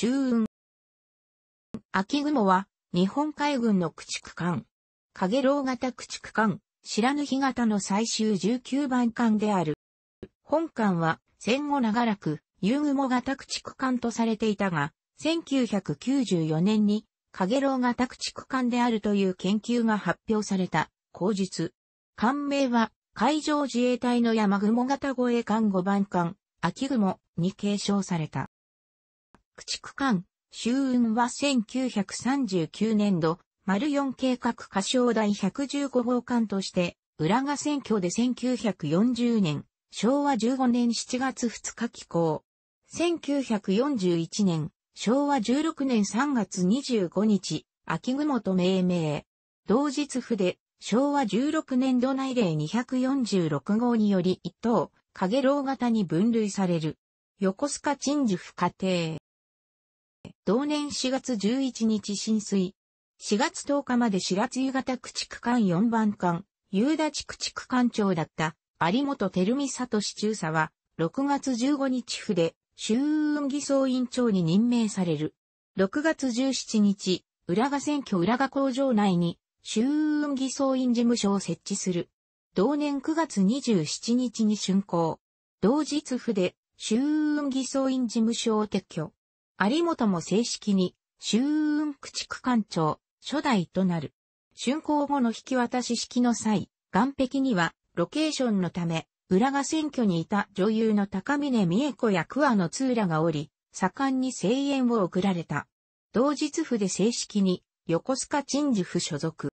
周雲。秋雲は、日本海軍の駆逐艦。影楼型駆逐艦、知らぬ日型の最終19番艦である。本艦は、戦後長らく、遊雲型駆逐艦とされていたが、1994年に、影楼型駆逐艦であるという研究が発表された、口述。艦名は、海上自衛隊の山雲型護衛艦5番艦、秋雲に継承された。駆逐艦、周運は1939年度、丸4計画歌唱第115号艦として、浦賀選挙で1940年、昭和15年7月2日寄港。1941年、昭和16年3月25日、秋雲と命名。同日府で、昭和16年度内令246号により一等、影楼型に分類される。横須賀鎮守府家庭。同年4月11日浸水。4月10日まで白津湯型駆逐艦4番艦、夕立駆逐艦長だった有本照美里市中佐は、6月15日府で、衆運偽装委員長に任命される。6月17日、浦賀選挙浦賀工場内に、衆運偽装員事務所を設置する。同年9月27日に竣工。同日府で、衆運偽装員事務所を撤去。有本も正式に、周雲駆逐艦長、初代となる。竣工後の引き渡し式の際、岸壁には、ロケーションのため、浦賀選挙にいた女優の高峰美恵子や桑野通らがおり、盛んに声援を送られた。同日府で正式に、横須賀鎮守府所属。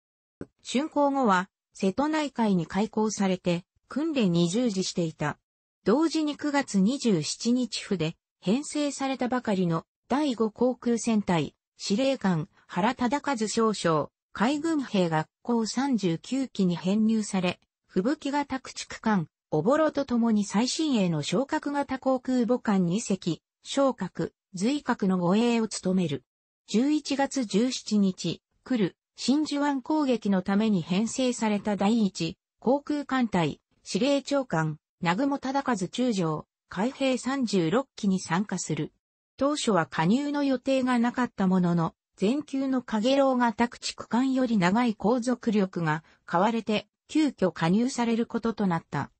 竣工後は、瀬戸内海に開港されて、訓練に従事していた。同時に9月27日府で、編成されたばかりの第5航空戦隊、司令官原忠和少将、海軍兵学校39期に編入され、吹雪型駆逐艦、おぼろとともに最新鋭の昇格型航空母艦2隻、昇格、随格の護衛を務める。11月17日、来る、真珠湾攻撃のために編成された第1、航空艦隊、司令長官、南雲忠和中将、海兵36期に参加する。当初は加入の予定がなかったものの、全球の影楼が宅地区間より長い航続力が買われて、急遽加入されることとなった。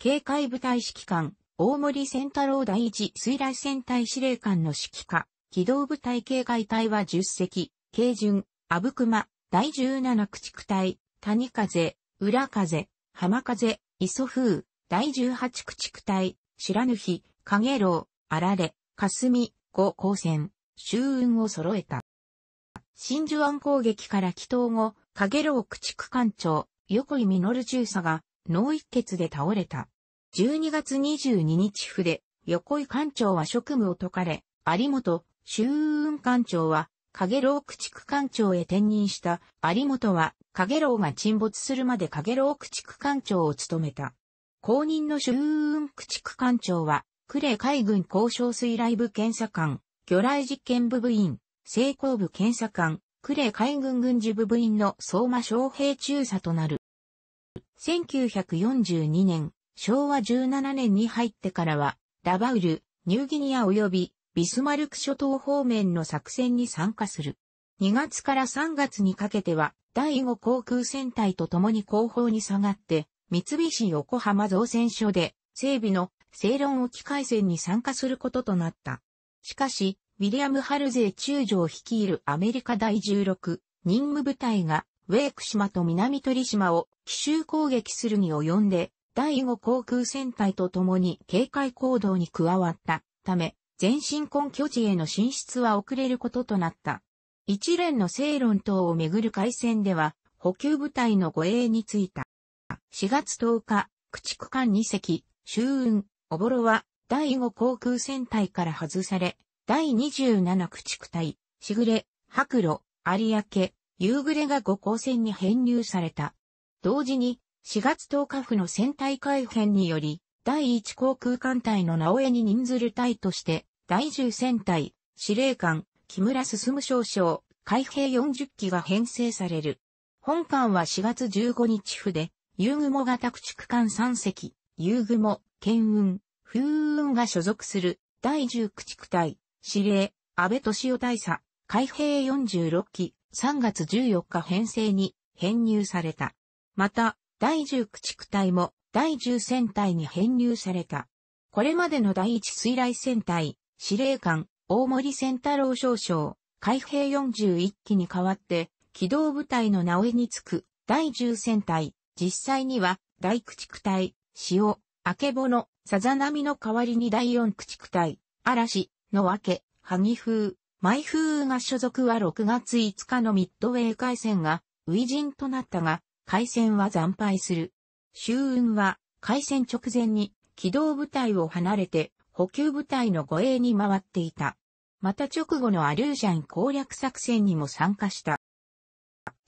警戒部隊指揮官、大森仙太郎第一水雷戦隊司令官の指揮下、機動部隊警戒隊は10隻、軽巡、阿武隈、第17駆逐隊、谷風、浦風、浜風、磯風、第18駆逐隊、知らぬ日、影楼、あられ、霞、五光線、周運を揃えた。真珠湾攻撃から祈祷後、影楼駆逐艦長、横井実中佐が脳一血で倒れた。12月22日筆、横井艦長は職務を解かれ、有本、周運艦長は、影楼駆逐艦長へ転任した有本は、影楼が沈没するまで影楼駆逐艦長を務めた。公認の主運駆逐艦長は、クレ海軍交渉水雷部検査官、魚雷実験部部員、成功部検査官、クレ海軍軍事部部員の相馬昌平中佐となる。1942年、昭和17年に入ってからは、ラバウル、ニューギニア及びビスマルク諸島方面の作戦に参加する。2月から3月にかけては、第5航空戦隊と共に後方に下がって、三菱横浜造船所で、整備の正論沖海戦に参加することとなった。しかし、ウィリアム・ハルゼー中将率いるアメリカ第16任務部隊が、ウェーク島と南鳥島を奇襲攻撃するに及んで、第5航空戦隊と共に警戒行動に加わったため、全身根拠地への進出は遅れることとなった。一連の正論等をめぐる海戦では、補給部隊の護衛についた。4月10日、駆逐艦2隻、周運、おぼろは、第5航空戦隊から外され、第27駆逐隊、しぐれ、白露、有明、夕暮れが5航船に編入された。同時に、4月10日府の戦隊改編により、第1航空艦隊の直江に任ずる隊として、第10戦隊、司令官、木村進少将、海兵40機が編成される。本艦は4月15日府で、ユーグモ型駆逐艦3隻、ユーグモ、剣運、風雲が所属する第10駆逐隊、司令、安倍敏夫大佐、海兵46期、3月14日編成に編入された。また、第10駆逐隊も第10戦隊に編入された。これまでの第1水雷戦隊、司令官、大森仙太郎少将、海兵41期に代わって、機動部隊の名上につく、第10戦隊、実際には、大駆逐隊、潮、明けぼの、さざ波の代わりに第四駆逐隊、嵐、のわけ、萩風、舞風が所属は6月5日のミッドウェー海戦が、初陣となったが、海戦は惨敗する。周運は、海戦直前に、機動部隊を離れて、補給部隊の護衛に回っていた。また直後のアリューシャン攻略作戦にも参加した。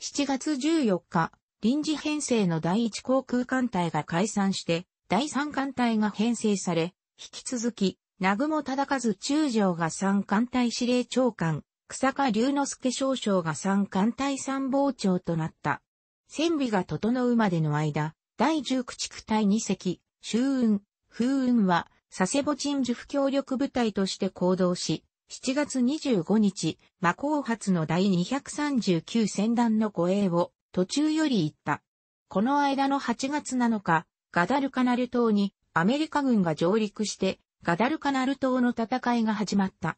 7月14日、臨時編成の第一航空艦隊が解散して、第三艦隊が編成され、引き続き、南雲忠和中将が三艦隊司令長官、草加龍之介少将が三艦隊参謀長となった。戦備が整うまでの間、第十駆逐隊二隻、周雲、風雲は、佐世保鎮守府協力部隊として行動し、7月25日、魔光発の第239戦団の護衛を途中より行った。この間の8月7日、ガダルカナル島にアメリカ軍が上陸して、ガダルカナル島の戦いが始まった。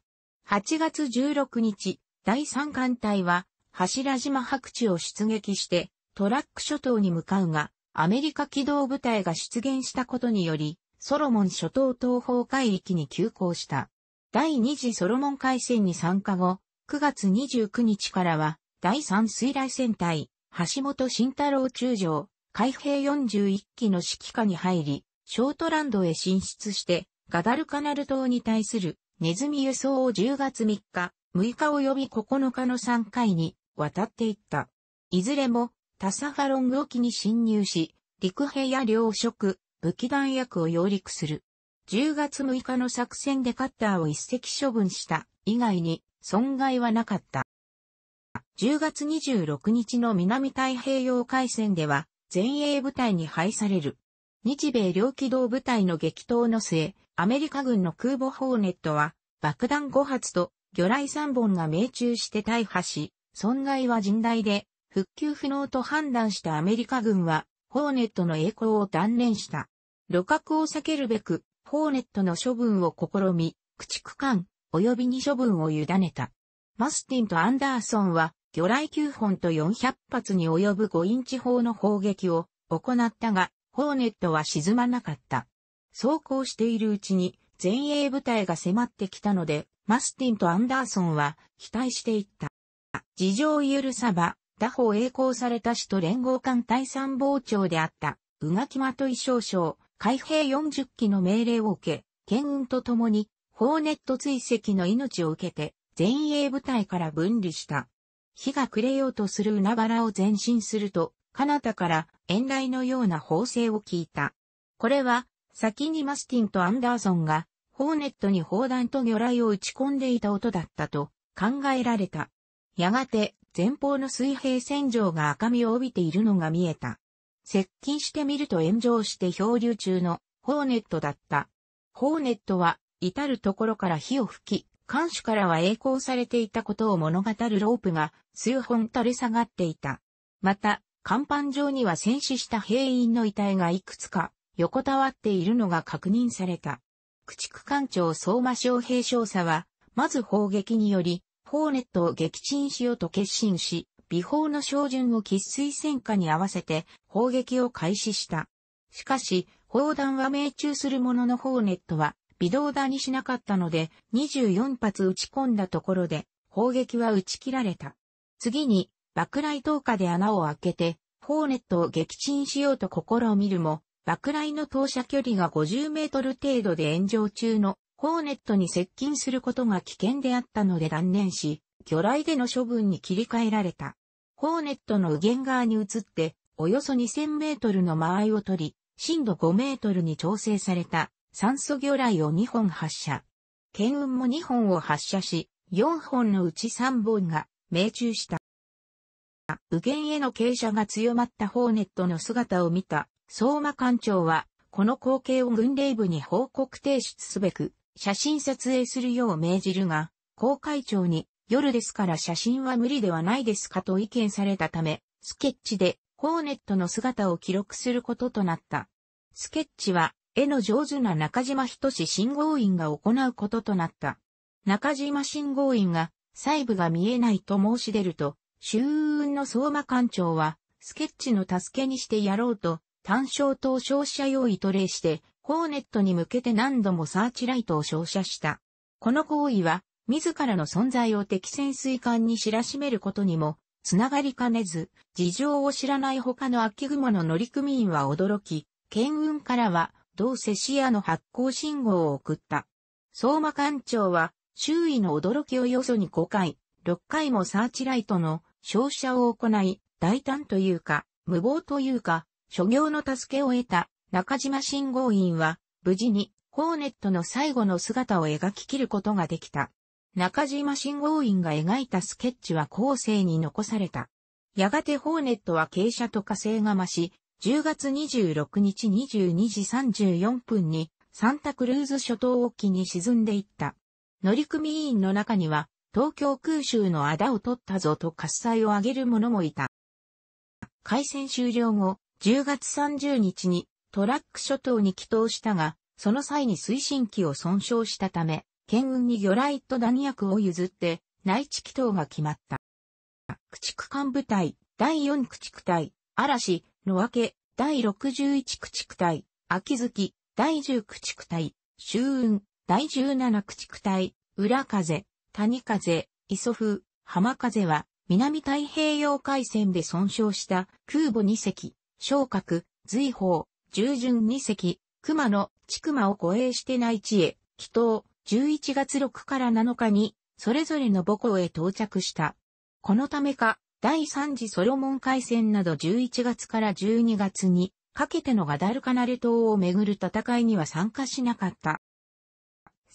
8月16日、第3艦隊は柱島白地を出撃して、トラック諸島に向かうが、アメリカ機動部隊が出現したことにより、ソロモン諸島東方海域に急行した。第二次ソロモン海戦に参加後、9月29日からは、第三水雷戦隊、橋本慎太郎中将、海兵41機の指揮下に入り、ショートランドへ進出して、ガダルカナル島に対するネズミ輸送を10月3日、6日及び9日の3回に渡っていった。いずれもタサファロン沖に侵入し、陸兵や領職、武器弾薬を揚陸する。10月6日の作戦でカッターを一隻処分した以外に損害はなかった。10月26日の南太平洋海戦では、前衛部隊に配される。日米両機動部隊の激闘の末、アメリカ軍の空母ホーネットは、爆弾5発と魚雷3本が命中して大破し、損害は甚大で、復旧不能と判断したアメリカ軍は、ホーネットの栄光を断念した。旅客を避けるべく、ホーネットの処分を試み、駆逐艦、及びに処分を委ねた。マスティンとアンダーソンは、魚雷9本と400発に及ぶ5インチ砲の砲撃を行ったが、ホーネットは沈まなかった。走行しているうちに前衛部隊が迫ってきたので、マスティンとアンダーソンは期待していった。事情を許さば、他方栄光された死と連合艦隊参謀長であった、宇垣的衣少将、海兵40機の命令を受け、県運と共に、ホーネット追跡の命を受けて、前衛部隊から分離した。日が暮れようとする海原を前進すると、彼方から遠雷のような砲声を聞いた。これは、先にマスティンとアンダーソンが、ホーネットに砲弾と魚雷を打ち込んでいた音だったと考えられた。やがて、前方の水平線上が赤みを帯びているのが見えた。接近してみると炎上して漂流中のホーネットだった。ホーネットは、至るところから火を吹き、艦首からは栄光されていたことを物語るロープが数本垂れ下がっていた。また、甲板上には戦死した兵員の遺体がいくつか横たわっているのが確認された。駆逐艦長相馬将兵少佐は、まず砲撃により、ホーネットを撃沈しようと決心し、美砲の照準を喫水戦火に合わせて砲撃を開始した。しかし、砲弾は命中するもののホーネットは微動だにしなかったので、24発撃ち込んだところで、砲撃は打ち切られた。次に、爆雷投下で穴を開けて、ホーネットを撃沈しようと試みるも、爆雷の投射距離が50メートル程度で炎上中のホーネットに接近することが危険であったので断念し、魚雷での処分に切り替えられた。ホーネットの右舷側に移って、およそ2000メートルの間合いを取り、震度5メートルに調整された酸素魚雷を2本発射。剣雲も2本を発射し、4本のうち3本が命中した。右舷への傾斜が強まったホーネットの姿を見た相馬艦長は、この光景を軍令部に報告提出すべく、写真撮影するよう命じるが、公会長に、夜ですから写真は無理ではないですかと意見されたため、スケッチでホーネットの姿を記録することとなった。スケッチは絵の上手な中島仁信号院が行うこととなった。中島信号院が細部が見えないと申し出ると、周運の相馬館長は、スケッチの助けにしてやろうと、単焦灯照射用意と例して、ホーネットに向けて何度もサーチライトを照射した。この行為は、自らの存在を敵潜水艦に知らしめることにも、つながりかねず、事情を知らない他の秋雲の乗組員は驚き、県運からは、どうせ視野の発行信号を送った。相馬艦長は周囲の驚きをよそに5回、6回もサーチライトの照射を行い、大胆というか、無謀というか、諸行の助けを得た中島信号員は、無事にホーネットの最後の姿を描き切ることができた。中島信号員が描いたスケッチは後世に残された。やがてホーネットは傾斜と火星が増し、10月26日22時34分にサンタクルーズ諸島沖に沈んでいった。乗組員の中には、東京空襲の仇を取ったぞと喝采を上げる者もいた。海戦終了後、10月30日にトラック諸島に帰島したが、その際に推進機を損傷したため、県運に魚雷と弾薬を譲って、内地帰島が決まった。駆逐艦部隊、第4駆逐隊、嵐、野分け、第61駆逐隊、秋月、第10駆逐隊、周雲、第17駆逐隊、裏風、谷風、磯風、浜風は、南太平洋海戦で損傷した空母2隻、昇格、随宝、従順2隻、熊野、千熊を護衛して内地へ、祈祷、11月6から7日に、それぞれの母校へ到着した。このためか、第3次ソロモン海戦など11月から12月にかけてのガダルカナル島をめぐる戦いには参加しなかった。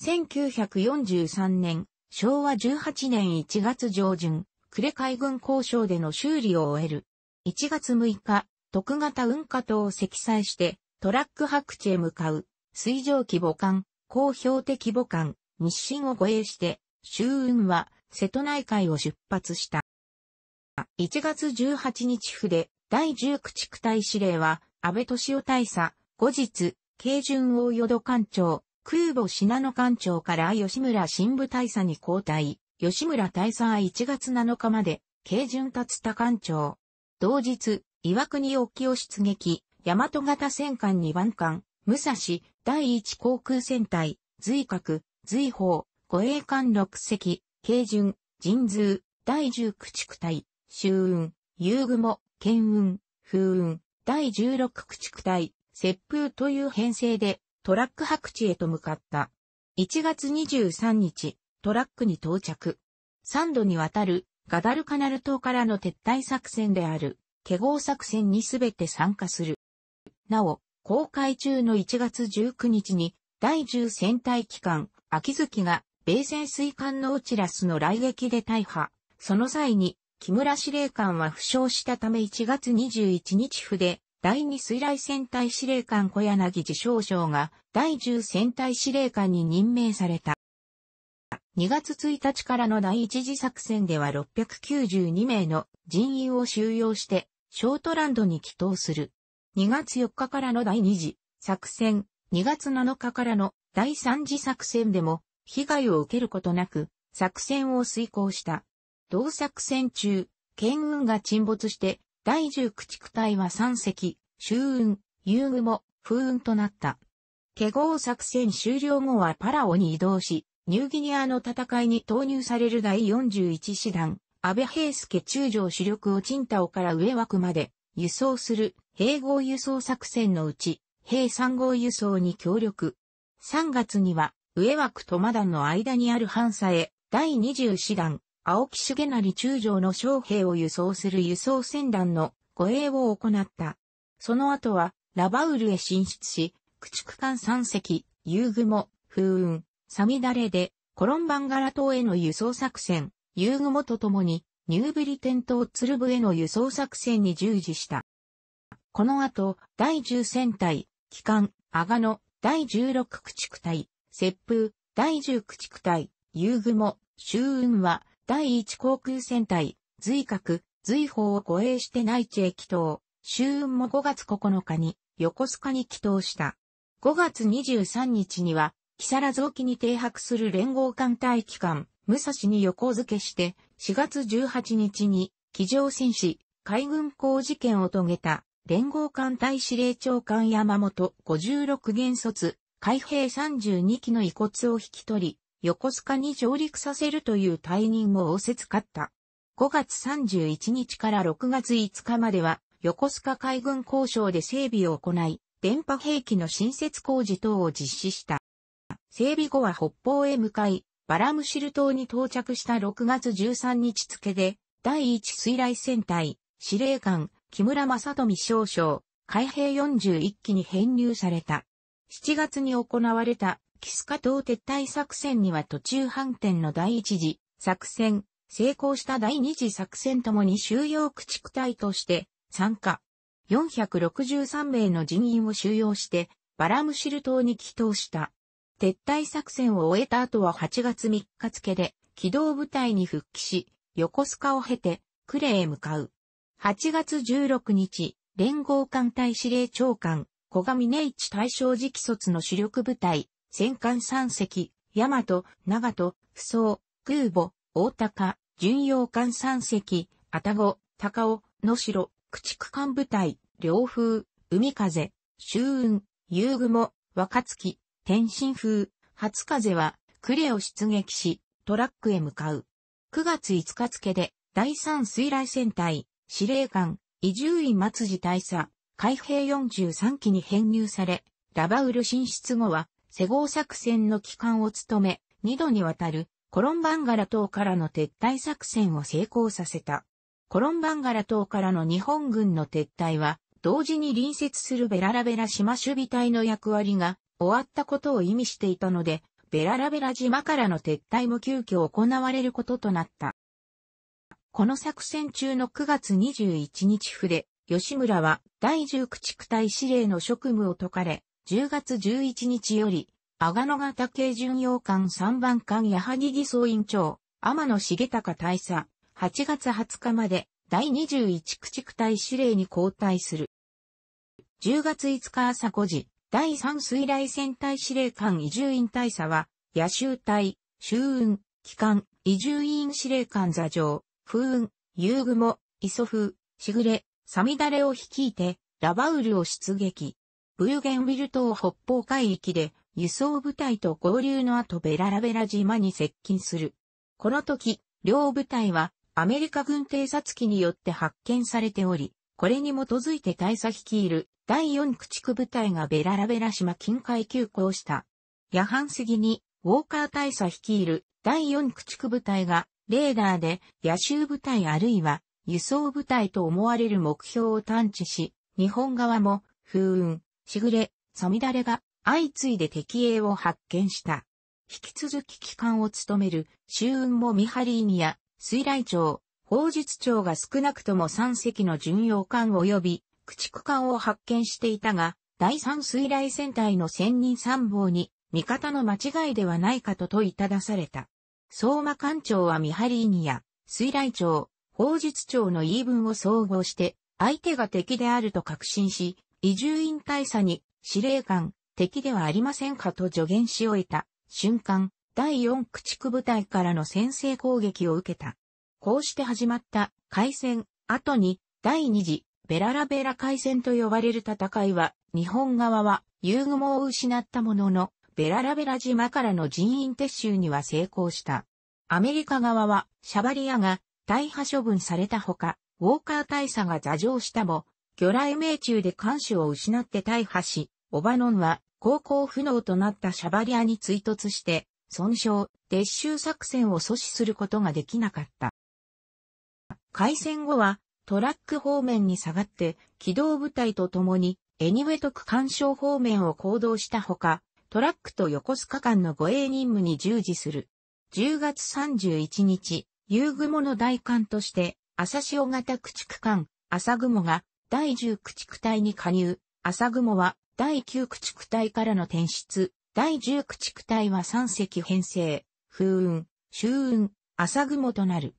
1943年、昭和18年1月上旬、呉海軍交渉での修理を終える。1月6日、徳型運河島を積載して、トラック白地へ向かう、水上規模艦、公標的母艦、日清を護衛して、周運は瀬戸内海を出発した。1月18日府で第10駆逐隊司令は、安倍敏夫大佐、後日、慶順大淀艦長、空母信濃艦長から吉村新部大佐に交代、吉村大佐は1月7日まで、慶順達田艦長。同日、岩国沖を出撃、大和型戦艦2番艦、武蔵、第1航空戦隊、随格、随砲、護衛艦6隻、慶順、神通、第10駆逐隊、周雲、遊具も、剣運、風雲、第16駆逐隊、接風という編成で、トラック白地へと向かった。1月23日、トラックに到着。3度にわたる、ガダルカナル島からの撤退作戦である、ケゴ作戦にすべて参加する。なお、公開中の1月19日に、第10戦隊機関、秋月が、米潜水艦のオチラスの来撃で大破。その際に、木村司令官は負傷したため1月21日府で、第2水雷戦隊司令官小柳自称賞が第10戦隊司令官に任命された。2月1日からの第一次作戦では692名の人員を収容して、ショートランドに帰投する。2月4日からの第2次作戦、2月7日からの第3次作戦でも被害を受けることなく作戦を遂行した。同作戦中、県運が沈没して、第10駆逐隊は三隻、周雲、遊具も、風雲となった。ケゴー作戦終了後はパラオに移動し、ニューギニアの戦いに投入される第41師団、安倍平介中将主力をチンタオから上枠まで輸送する併合輸送作戦のうち、平三号輸送に協力。3月には、上枠とマダンの間にある反差へ、第20師団、青木重成中将の将兵を輸送する輸送船団の護衛を行った。その後は、ラバウルへ進出し、駆逐艦三隻、遊雲、風雲、サミダレで、コロンバンガラ島への輸送作戦、遊雲とともに、ニューブリテン島鶴部への輸送作戦に従事した。この後、第10戦隊、機関、阿賀野、第16駆逐隊、接風、第10駆逐隊、遊雲、周雲は、第一航空戦隊、随格、随法を護衛して内地へ帰島、周運も5月9日に横須賀に帰島した。5月23日には、木更津沖に停泊する連合艦隊機関、武蔵に横付けして、4月18日に、機上戦士、海軍工事件を遂げた、連合艦隊司令長官山本56元卒、海兵32機の遺骨を引き取り、横須賀に上陸させるという退任も仰せつかった。5月31日から6月5日までは、横須賀海軍交渉で整備を行い、電波兵器の新設工事等を実施した。整備後は北方へ向かい、バラムシル島に到着した6月13日付で、第1水雷戦隊、司令官、木村正富少将、海兵41機に編入された。7月に行われたキスカ島撤退作戦には途中反転の第一次作戦、成功した第二次作戦ともに収容駆逐隊として参加。463名の人員を収容して、バラムシル島に帰投した。撤退作戦を終えた後は8月3日付で、機動部隊に復帰し、横須賀を経て、クレへ向かう。8月16日、連合艦隊司令長官、小上根一大正直卒の主力部隊、戦艦三隻、大和、長門、不走、空母、大高、巡洋艦三隻、たご、高尾、野城、駆逐艦部隊、両風、海風、周雲、夕雲、若月、天津風、初風は、クレを出撃し、トラックへ向かう。9月5日付で、第3水雷戦隊、司令官、伊集院松次大佐、海兵43期に編入され、ラバウル進出後は、施合作戦の機関を務め、2度にわたるコロンバンガラ島からの撤退作戦を成功させた。コロンバンガラ島からの日本軍の撤退は、同時に隣接するベララベラ島守備隊の役割が終わったことを意味していたので、ベララベラ島からの撤退も急遽行われることとなった。この作戦中の9月21日筆、吉村は第10駆逐隊司令の職務を解かれ、10月11日より、阿賀野型系巡洋艦3番艦矢作義装院長、天野重隆大佐、8月20日まで第21駆逐隊司令に交代する。10月5日朝5時、第3水雷戦隊司令官移住院大佐は、野州隊、周運、機関、移住院司令官座上、風雲、遊具も、磯風、しぐれ、さみだれを率いて、ラバウルを出撃。ブーゲンウィル島北方海域で輸送部隊と合流の後ベララベラ島に接近する。この時、両部隊はアメリカ軍偵察機によって発見されており、これに基づいて大佐率いる第四駆逐部隊がベララベラ島近海急行した。夜半過ぎにウォーカー大佐率いる第四駆逐部隊がレーダーで野襲部隊あるいは輸送部隊と思われる目標を探知し、日本側も風雲、しぐれ、そみだれが相次いで敵影を発見した。引き続き機関を務める、周雲もミハリーニや、水雷町、砲術町が少なくとも3隻の巡洋艦及び、駆逐艦を発見していたが、第三水雷戦隊の千人参謀に、味方の間違いではないかと問いただされた。相馬艦長はミハリーニや、水雷町、砲術町の言い分を総合して、相手が敵であると確信し、移住員大佐に司令官、敵ではありませんかと助言し終えた瞬間、第4駆逐部隊からの先制攻撃を受けた。こうして始まった海戦、後に第2次ベララベラ海戦と呼ばれる戦いは、日本側は遊具もを失ったものの、ベララベラ島からの人員撤収には成功した。アメリカ側はシャバリアが大破処分されたほか、ウォーカー大佐が座上したも、魚雷命中で艦首を失って大破し、オバノンは航行不能となったシャバリアに追突して、損傷、撤収作戦を阻止することができなかった。開戦後は、トラック方面に下がって、機動部隊と共に、エニウェト区干渉方面を行動したほか、トラックと横須賀間の護衛任務に従事する。10月31日、夕雲の大艦として、朝潮型駆逐艦、朝雲が第10駆逐隊に加入、朝雲は第9駆逐隊からの転出、第10駆逐隊は三隻編成、風雲、秋雲、朝雲となる。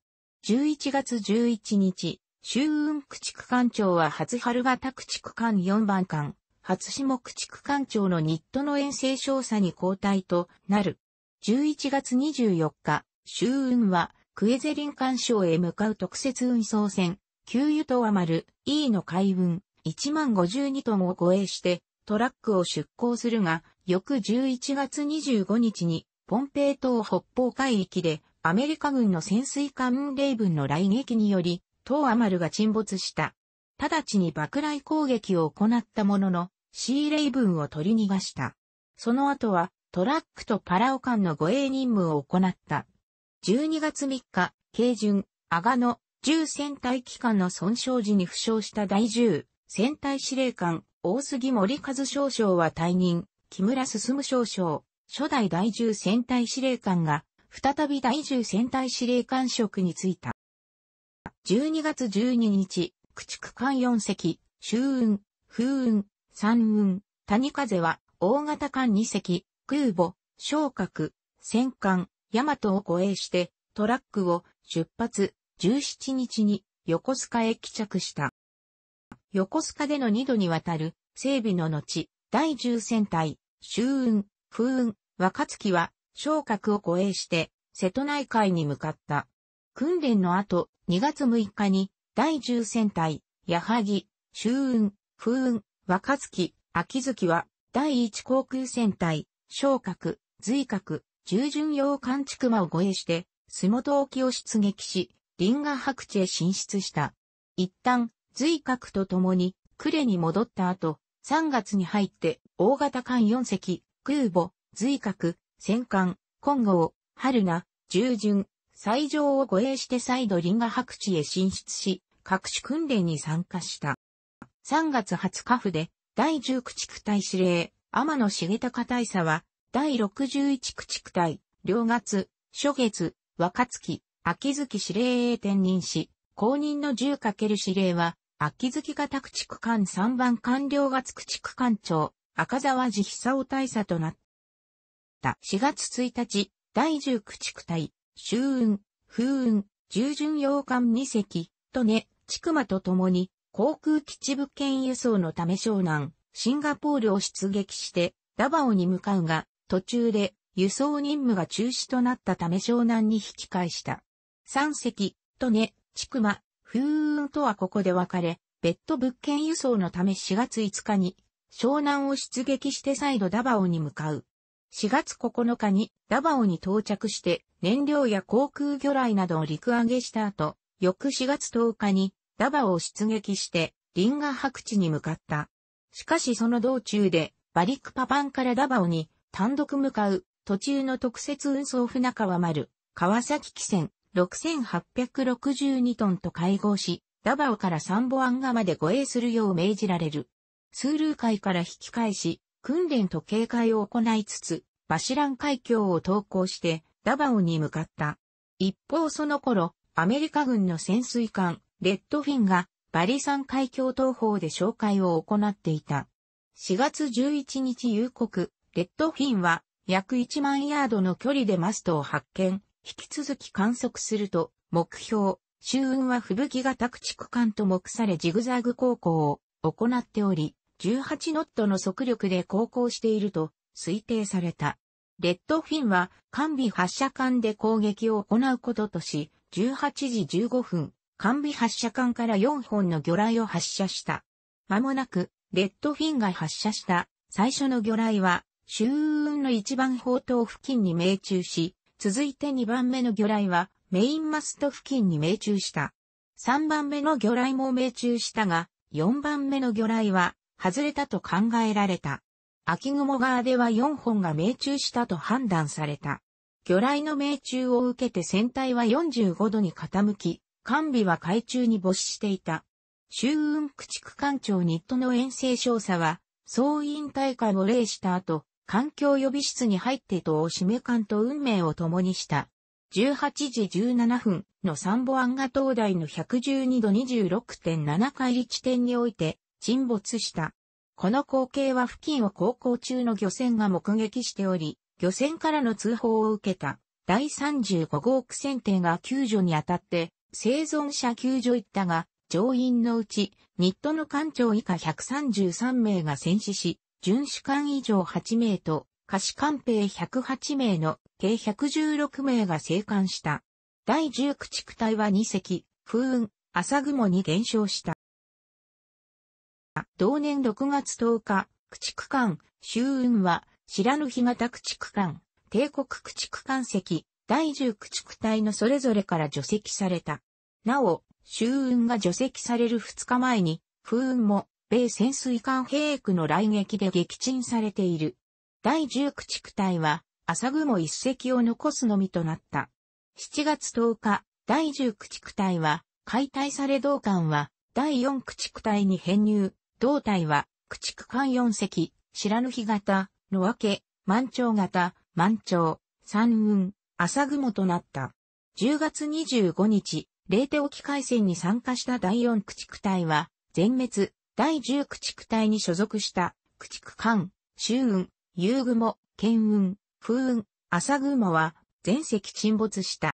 11月11日、秋雲駆逐艦長は初春型駆逐艦4番艦、初下駆逐艦長のニットの遠征少佐に交代となる。11月24日、秋雲はクエゼリン艦省へ向かう特設運送船、給油とは丸 E の海運1万52トンを護衛してトラックを出港するが、翌11月25日にポンペイ島北方海域でアメリカ軍の潜水艦イ霊分の来撃により、東アマルが沈没した。直ちに爆雷攻撃を行ったものの、シーレイ分を取り逃がした。その後は、トラックとパラオ艦の護衛任務を行った。12月3日、軽巡、アガノ、10戦隊機関の損傷時に負傷した第10戦隊司令官、大杉森和少将は退任、木村進少将、初代第10戦隊司令官が、再び第10戦隊司令官職に就いた。12月12日、駆逐艦4隻、周雲、風雲、山雲、谷風は、大型艦2隻、空母、昇格、戦艦、大和を護衛して、トラックを出発、17日に横須賀へ帰着した。横須賀での2度にわたる整備の後、第10戦隊、周雲、風雲、若月は昇格を護衛して瀬戸内海に向かった。訓練の後、2月6日に第10戦隊、矢作、周雲、風雲、若月、秋月は第1航空戦隊、昇格、随格、従順洋艦地熊を護衛して、洲本沖を出撃し、リンガ博地へ進出した。一旦、随格と共に、クレに戻った後、3月に入って、大型艦4隻、空母、随格、戦艦、金剛、春名、従順、最上を護衛して再度リンガ博地へ進出し、各種訓練に参加した。3月20日府で、第10駆逐隊司令、天野重隆大佐は、第61駆逐隊、両月、初月、若月、秋月司令へ転任し、公認の 10× 司令は、秋月型駆逐艦3番官僚がく駆逐艦長、赤沢寺久夫大佐となった。4月1日、第10駆逐隊、周雲、風雲、従巡洋艦2隻、とね、地区間と共に、航空基地物件輸送のため湘南、シンガポールを出撃して、ダバオに向かうが、途中で、輸送任務が中止となったため湘南に引き返した。三隻、とね、ちくま、ふーんとはここで別れ、別途物件輸送のため4月5日に、湘南を出撃して再度ダバオに向かう。4月9日にダバオに到着して燃料や航空魚雷などを陸揚げした後、翌4月10日にダバオを出撃してリンガ白地に向かった。しかしその道中でバリクパパンからダバオに単独向かう途中の特設運送船川丸、川崎汽船、6862トンと会合し、ダバオからサンボアンガまで護衛するよう命じられる。スールー海から引き返し、訓練と警戒を行いつつ、バシラン海峡を投降して、ダバオに向かった。一方その頃、アメリカ軍の潜水艦、レッドフィンが、バリサン海峡東方で紹介を行っていた。4月11日夕刻、レッドフィンは、約1万ヤードの距離でマストを発見、引き続き観測すると、目標、周運は吹雪が宅地区間と目されジグザグ航行を行っており、18ノットの速力で航行していると推定された。レッドフィンは完備発射管で攻撃を行うこととし、18時15分、完備発射管から4本の魚雷を発射した。まもなく、レッドフィンが発射した最初の魚雷は、周運の一番砲塔付近に命中し、続いて2番目の魚雷はメインマスト付近に命中した。3番目の魚雷も命中したが、4番目の魚雷は外れたと考えられた。秋雲側では4本が命中したと判断された。魚雷の命中を受けて船体は45度に傾き、艦尾は海中に没していた。周雲駆逐艦長ニットの遠征少佐は、総員大会を礼した後、環境予備室に入ってとを締め感と運命を共にした。18時17分のサンボアンガ灯台の112度26.7回り地点において沈没した。この光景は付近を航行中の漁船が目撃しており、漁船からの通報を受けた第35号区船艇が救助にあたって生存者救助行ったが、乗員のうち、ニットの艦長以下133名が戦死し、巡視艦以上8名と、貸し艦兵108名の計116名が生還した。第10駆逐隊は2隻、風雲、朝雲に減少した。同年6月10日、駆逐艦、周雲は、知らぬ日駆逐艦、帝国駆逐艦籍、第10駆逐隊のそれぞれから除籍された。なお、周雲が除籍される2日前に、風雲も米潜水艦兵区の来撃で撃沈されている。第10駆逐隊は、朝雲一隻を残すのみとなった。7月10日、第10駆逐隊は、解体され同艦は、第4駆逐隊に編入、同隊は、駆逐艦四隻、白ぬ日型、野分け、満潮型、満潮、三雲、朝雲となった。10月25日、レーテ沖海戦に参加した第4駆逐隊は、全滅、第10駆逐隊に所属した、駆逐艦、周雲、遊雲、剣雲、風雲、朝雲は、全席沈没した。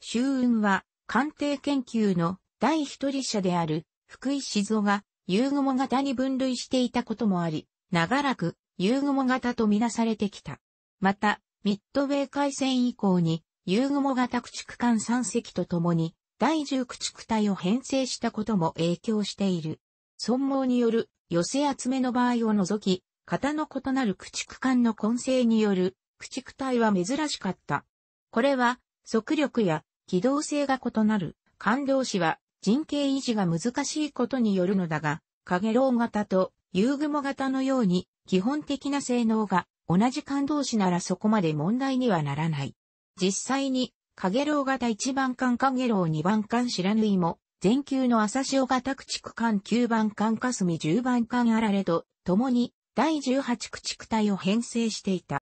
周雲は、艦艇研究の第一人者である、福井静雄が、遊雲型に分類していたこともあり、長らく、遊雲型とみなされてきた。また、ミッドウェー海戦以降に、遊雲型駆逐艦3隻と共に、第10駆逐隊を編成したことも影響している。損耗による寄せ集めの場合を除き、型の異なる駆逐艦の混成による駆逐隊は珍しかった。これは、速力や機動性が異なる艦同士は人形維持が難しいことによるのだが、カゲロウ型と遊雲モ型のように基本的な性能が同じ艦同士ならそこまで問題にはならない。実際に、カゲロウ型1番艦カゲロウ2番艦知らぬいも、全球の朝潮型駆逐艦9番艦霞10番艦あられと、共に第18駆逐隊を編成していた。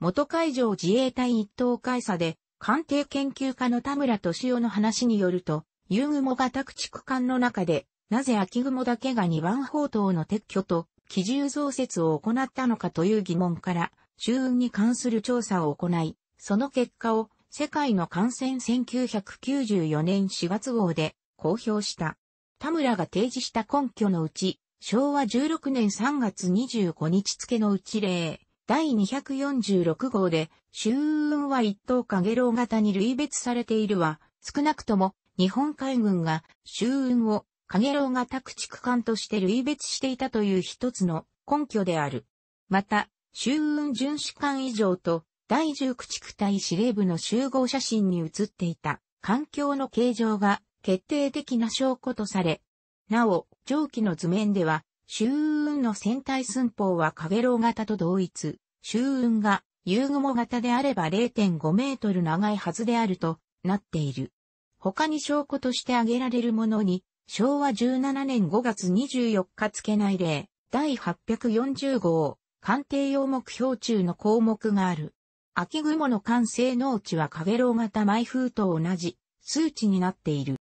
元海上自衛隊一等海佐で、艦艇研究家の田村敏夫の話によると、夕雲型駆逐艦の中で、なぜ秋雲だけが2番砲塔の撤去と、機銃増設を行ったのかという疑問から、周運に関する調査を行い、その結果を世界の感染1994年4月号で公表した。田村が提示した根拠のうち、昭和16年3月25日付のうち例、第246号で、周運は一等影楼型に類別されているは、少なくとも日本海軍が周運を影楼型駆逐艦として類別していたという一つの根拠である。また、周運巡視艦以上と第10駆逐隊司令部の集合写真に写っていた環境の形状が決定的な証拠とされ、なお、上記の図面では、周雲の戦隊寸法はカ楼ロ型と同一、周雲が夕雲型であれば0.5メートル長いはずであるとなっている。他に証拠として挙げられるものに、昭和17年5月24日付内例、第840号、鑑定用目標中の項目がある。秋雲の完成農地はカ楼ロ型埋風と同じ数値になっている。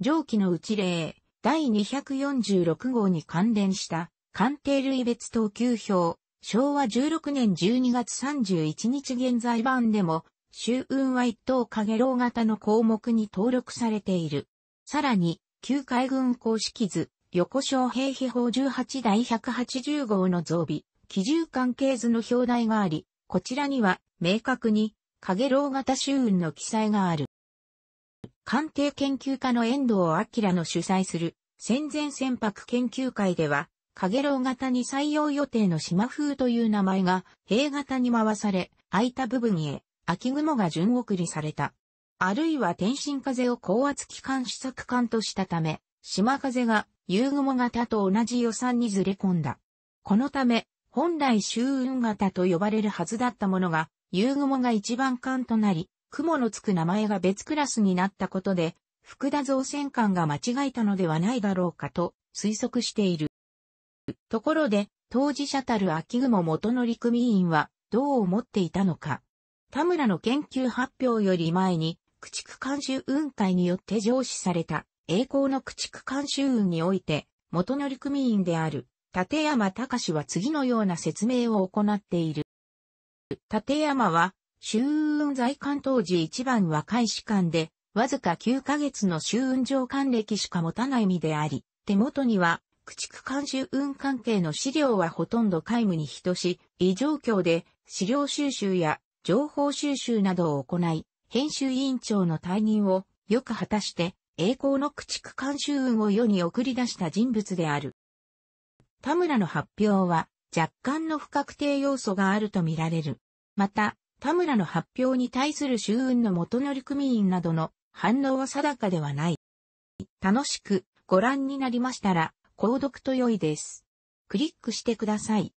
上記のうち例、第246号に関連した鑑定類別等級表、昭和16年12月31日現在版でも、周運は一等影楼型の項目に登録されている。さらに、旧海軍公式図、横昇平秘法18第180号の増備、基準関係図の表題があり、こちらには明確に影楼型周運の記載がある。官邸研究家の遠藤明の主催する戦前船舶研究会では、かげろう型に採用予定の島風という名前が、平型に回され、空いた部分へ、秋雲が順送りされた。あるいは天津風を高圧機関試作艦としたため、島風が夕雲型と同じ予算にずれ込んだ。このため、本来周雲型と呼ばれるはずだったものが、夕雲が一番艦となり、雲のつく名前が別クラスになったことで、福田造船官が間違えたのではないだろうかと推測している。ところで、当事者たる秋雲元乗組員はどう思っていたのか。田村の研究発表より前に、駆逐監修運会によって上司された栄光の駆逐監修運において、元乗組員である立山隆は次のような説明を行っている。立山は州運在官当時一番若い士官で、わずか9ヶ月の州運上官歴しか持たない身であり、手元には、駆逐艦州運関係の資料はほとんど皆無に等し、異状況で資料収集や情報収集などを行い、編集委員長の退任をよく果たして、栄光の駆逐艦州運を世に送り出した人物である。田村の発表は若干の不確定要素があるとみられる。また、田村の発表に対する衆運の元乗組員などの反応は定かではない。楽しくご覧になりましたら、購読と良いです。クリックしてください。